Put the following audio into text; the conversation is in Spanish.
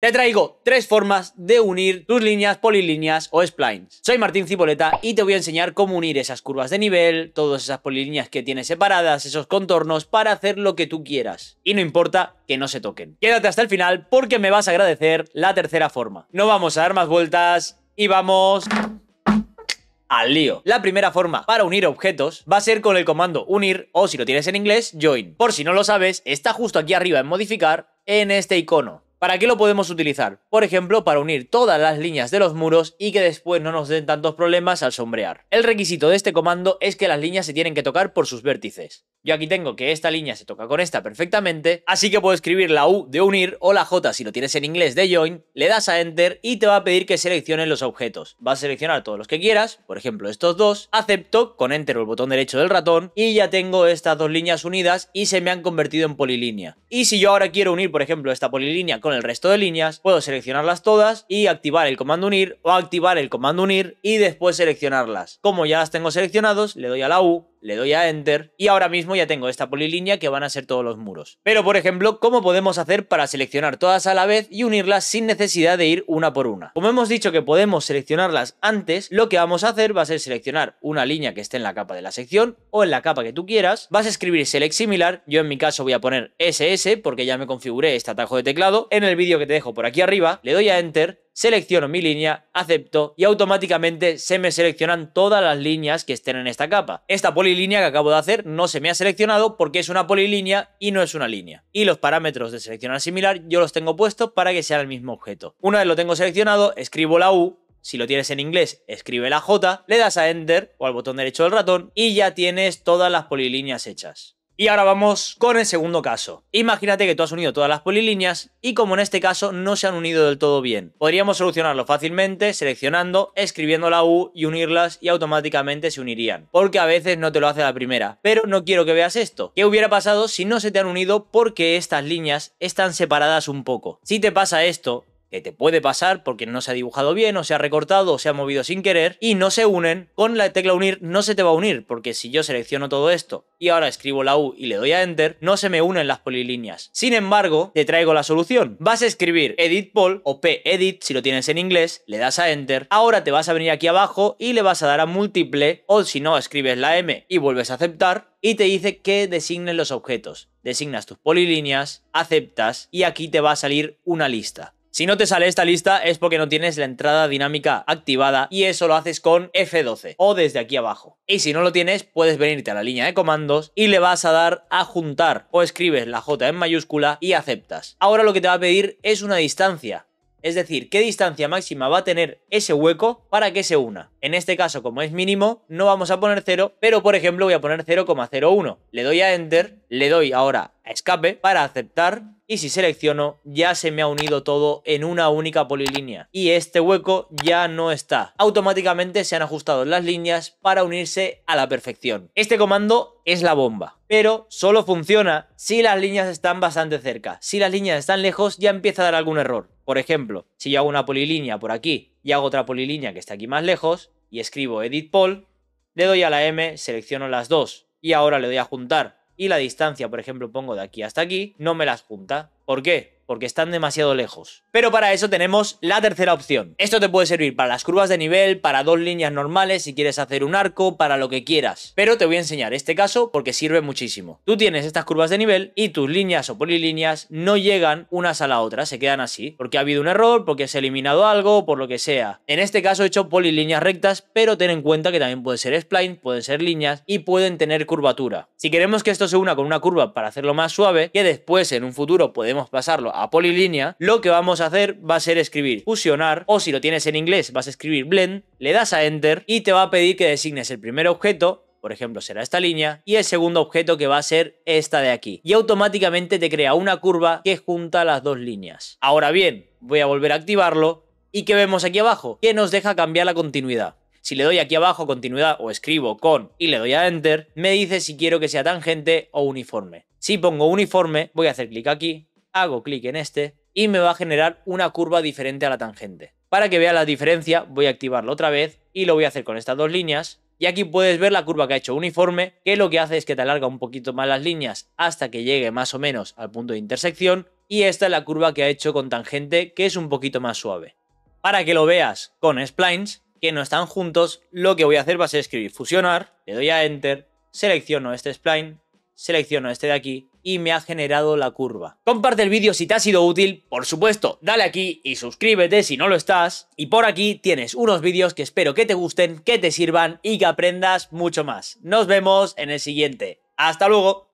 Te traigo tres formas de unir tus líneas, polilíneas o splines. Soy Martín Cipoleta y te voy a enseñar cómo unir esas curvas de nivel, todas esas polilíneas que tienes separadas, esos contornos, para hacer lo que tú quieras. Y no importa que no se toquen. Quédate hasta el final porque me vas a agradecer la tercera forma. No vamos a dar más vueltas y vamos al lío. La primera forma para unir objetos va a ser con el comando unir o si lo tienes en inglés, join. Por si no lo sabes, está justo aquí arriba en modificar en este icono. ¿Para qué lo podemos utilizar? Por ejemplo, para unir todas las líneas de los muros y que después no nos den tantos problemas al sombrear. El requisito de este comando es que las líneas se tienen que tocar por sus vértices. Yo aquí tengo que esta línea se toca con esta perfectamente, así que puedo escribir la U de unir o la J si lo tienes en inglés de join, le das a enter y te va a pedir que selecciones los objetos. Vas a seleccionar todos los que quieras, por ejemplo estos dos, acepto con enter o el botón derecho del ratón y ya tengo estas dos líneas unidas y se me han convertido en polilínea. Y si yo ahora quiero unir por ejemplo esta polilínea con con el resto de líneas, puedo seleccionarlas todas y activar el comando unir o activar el comando unir y después seleccionarlas. Como ya las tengo seleccionados, le doy a la U le doy a Enter y ahora mismo ya tengo esta polilínea que van a ser todos los muros. Pero por ejemplo, ¿cómo podemos hacer para seleccionar todas a la vez y unirlas sin necesidad de ir una por una? Como hemos dicho que podemos seleccionarlas antes, lo que vamos a hacer va a ser seleccionar una línea que esté en la capa de la sección o en la capa que tú quieras, vas a escribir select similar, yo en mi caso voy a poner SS porque ya me configuré este atajo de teclado, en el vídeo que te dejo por aquí arriba, le doy a Enter selecciono mi línea, acepto y automáticamente se me seleccionan todas las líneas que estén en esta capa. Esta polilínea que acabo de hacer no se me ha seleccionado porque es una polilínea y no es una línea. Y los parámetros de seleccionar similar yo los tengo puestos para que sea el mismo objeto. Una vez lo tengo seleccionado, escribo la U si lo tienes en inglés, escribe la J, le das a Enter o al botón derecho del ratón y ya tienes todas las polilíneas hechas. Y ahora vamos con el segundo caso. Imagínate que tú has unido todas las polilíneas y como en este caso no se han unido del todo bien. Podríamos solucionarlo fácilmente seleccionando, escribiendo la U y unirlas y automáticamente se unirían. Porque a veces no te lo hace la primera. Pero no quiero que veas esto. ¿Qué hubiera pasado si no se te han unido porque estas líneas están separadas un poco? Si te pasa esto, que te puede pasar porque no se ha dibujado bien o se ha recortado o se ha movido sin querer y no se unen, con la tecla unir no se te va a unir porque si yo selecciono todo esto y ahora escribo la U y le doy a Enter, no se me unen las polilíneas. Sin embargo, te traigo la solución. Vas a escribir Edit Pol o P-Edit si lo tienes en inglés, le das a Enter, ahora te vas a venir aquí abajo y le vas a dar a múltiple o si no escribes la M y vuelves a aceptar y te dice que designes los objetos. Designas tus polilíneas, aceptas y aquí te va a salir una lista. Si no te sale esta lista es porque no tienes la entrada dinámica activada y eso lo haces con F12 o desde aquí abajo. Y si no lo tienes, puedes venirte a la línea de comandos y le vas a dar a juntar o escribes la J en mayúscula y aceptas. Ahora lo que te va a pedir es una distancia. Es decir, qué distancia máxima va a tener ese hueco para que se una. En este caso, como es mínimo, no vamos a poner 0, pero por ejemplo voy a poner 0,01. Le doy a Enter, le doy ahora a Escape para aceptar y si selecciono ya se me ha unido todo en una única polilínea y este hueco ya no está. Automáticamente se han ajustado las líneas para unirse a la perfección. Este comando es la bomba, pero solo funciona si las líneas están bastante cerca. Si las líneas están lejos ya empieza a dar algún error. Por ejemplo, si yo hago una polilínea por aquí y hago otra polilínea que está aquí más lejos y escribo edit Pol, le doy a la M, selecciono las dos y ahora le doy a juntar y la distancia, por ejemplo, pongo de aquí hasta aquí, no me las junta. ¿Por qué? porque están demasiado lejos. Pero para eso tenemos la tercera opción. Esto te puede servir para las curvas de nivel, para dos líneas normales, si quieres hacer un arco, para lo que quieras. Pero te voy a enseñar este caso porque sirve muchísimo. Tú tienes estas curvas de nivel y tus líneas o polilíneas no llegan unas a la otra, se quedan así. Porque ha habido un error, porque se ha eliminado algo, por lo que sea. En este caso he hecho polilíneas rectas, pero ten en cuenta que también pueden ser spline, pueden ser líneas y pueden tener curvatura. Si queremos que esto se una con una curva para hacerlo más suave, que después en un futuro podemos pasarlo a a polilínea, lo que vamos a hacer va a ser escribir fusionar, o si lo tienes en inglés vas a escribir blend, le das a enter y te va a pedir que designes el primer objeto, por ejemplo, será esta línea, y el segundo objeto que va a ser esta de aquí. Y automáticamente te crea una curva que junta las dos líneas. Ahora bien, voy a volver a activarlo, y que vemos aquí abajo? Que nos deja cambiar la continuidad. Si le doy aquí abajo continuidad o escribo con y le doy a enter, me dice si quiero que sea tangente o uniforme. Si pongo uniforme, voy a hacer clic aquí hago clic en este y me va a generar una curva diferente a la tangente. Para que vea la diferencia voy a activarlo otra vez y lo voy a hacer con estas dos líneas. Y aquí puedes ver la curva que ha hecho uniforme, que lo que hace es que te alarga un poquito más las líneas hasta que llegue más o menos al punto de intersección. Y esta es la curva que ha hecho con tangente, que es un poquito más suave. Para que lo veas con splines, que no están juntos, lo que voy a hacer va a ser escribir fusionar, le doy a enter, selecciono este spline selecciono este de aquí y me ha generado la curva. Comparte el vídeo si te ha sido útil, por supuesto, dale aquí y suscríbete si no lo estás. Y por aquí tienes unos vídeos que espero que te gusten, que te sirvan y que aprendas mucho más. Nos vemos en el siguiente. ¡Hasta luego!